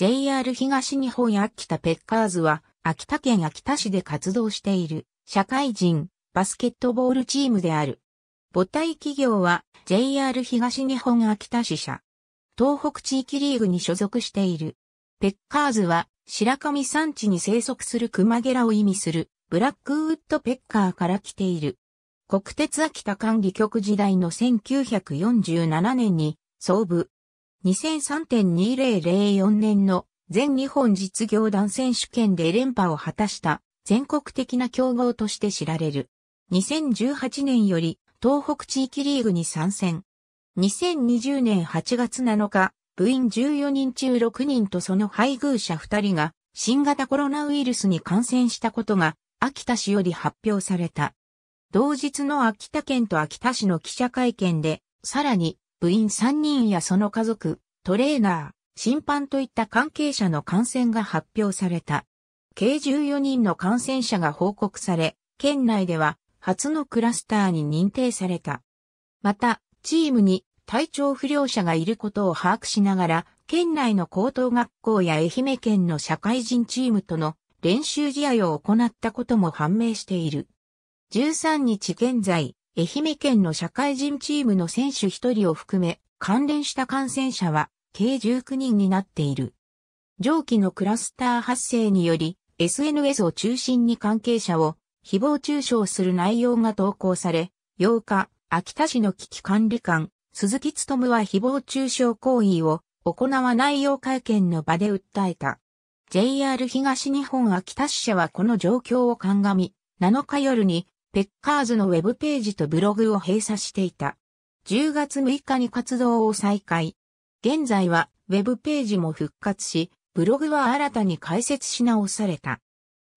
JR 東日本秋田ペッカーズは、秋田県秋田市で活動している、社会人、バスケットボールチームである。母体企業は、JR 東日本秋田支社。東北地域リーグに所属している。ペッカーズは、白神山地に生息するクマゲラを意味する、ブラックウッドペッカーから来ている。国鉄秋田管理局時代の1947年に、総部、2003.2004年の全日本実業団選手権で連覇を果たした全国的な競合として知られる。2018年より東北地域リーグに参戦。2020年8月7日、部員14人中6人とその配偶者2人が新型コロナウイルスに感染したことが秋田市より発表された。同日の秋田県と秋田市の記者会見で、さらに部員3人やその家族、トレーナー、審判といった関係者の感染が発表された。計14人の感染者が報告され、県内では初のクラスターに認定された。また、チームに体調不良者がいることを把握しながら、県内の高等学校や愛媛県の社会人チームとの練習試合を行ったことも判明している。13日現在、愛媛県の社会人チームの選手1人を含め、関連した感染者は計19人になっている。上記のクラスター発生により、SNS を中心に関係者を誹謗中傷する内容が投稿され、8日、秋田市の危機管理官、鈴木務は誹謗中傷行為を行わないよう会見の場で訴えた。JR 東日本秋田支社はこの状況を鑑み、7日夜にペッカーズのウェブページとブログを閉鎖していた。10月6日に活動を再開。現在はウェブページも復活し、ブログは新たに開設し直された。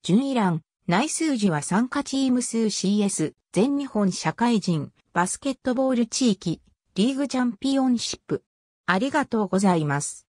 順位欄、内数字は参加チーム数 CS、全日本社会人、バスケットボール地域、リーグチャンピオンシップ。ありがとうございます。